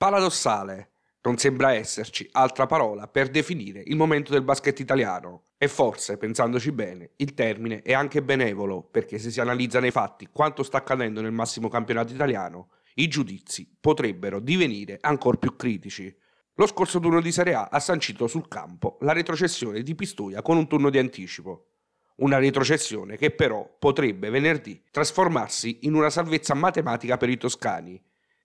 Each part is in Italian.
Paradossale. Non sembra esserci altra parola per definire il momento del basket italiano. E forse, pensandoci bene, il termine è anche benevolo, perché se si analizza nei fatti quanto sta accadendo nel massimo campionato italiano, i giudizi potrebbero divenire ancora più critici. Lo scorso turno di Serie A ha sancito sul campo la retrocessione di Pistoia con un turno di anticipo. Una retrocessione che però potrebbe venerdì trasformarsi in una salvezza matematica per i toscani,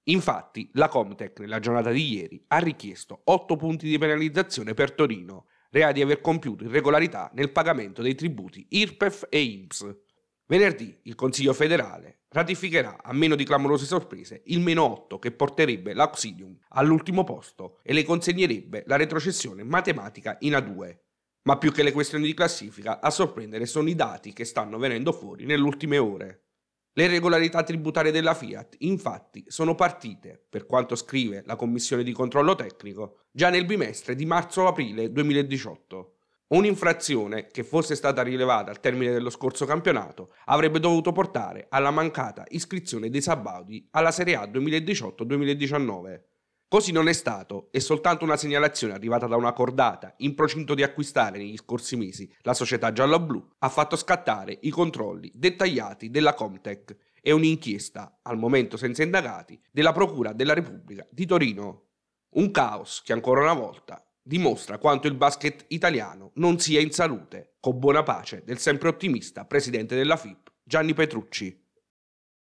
Infatti, la Comtec nella giornata di ieri ha richiesto 8 punti di penalizzazione per Torino, rea di aver compiuto irregolarità nel pagamento dei tributi IRPEF e IMSS. Venerdì il Consiglio federale ratificherà, a meno di clamorose sorprese, il meno 8 che porterebbe l'Auxilium all'ultimo posto e le consegnerebbe la retrocessione matematica in A2. Ma più che le questioni di classifica, a sorprendere sono i dati che stanno venendo fuori nelle ultime ore. Le regolarità tributarie della Fiat, infatti, sono partite, per quanto scrive la Commissione di controllo tecnico, già nel bimestre di marzo-aprile 2018. Un'infrazione che fosse stata rilevata al termine dello scorso campionato avrebbe dovuto portare alla mancata iscrizione dei Sabaudi alla Serie A 2018-2019. Così non è stato, è soltanto una segnalazione arrivata da una cordata in procinto di acquistare negli scorsi mesi la società giallo-blu ha fatto scattare i controlli dettagliati della Comtech e un'inchiesta, al momento senza indagati, della Procura della Repubblica di Torino. Un caos che ancora una volta dimostra quanto il basket italiano non sia in salute, con buona pace del sempre ottimista presidente della FIP Gianni Petrucci.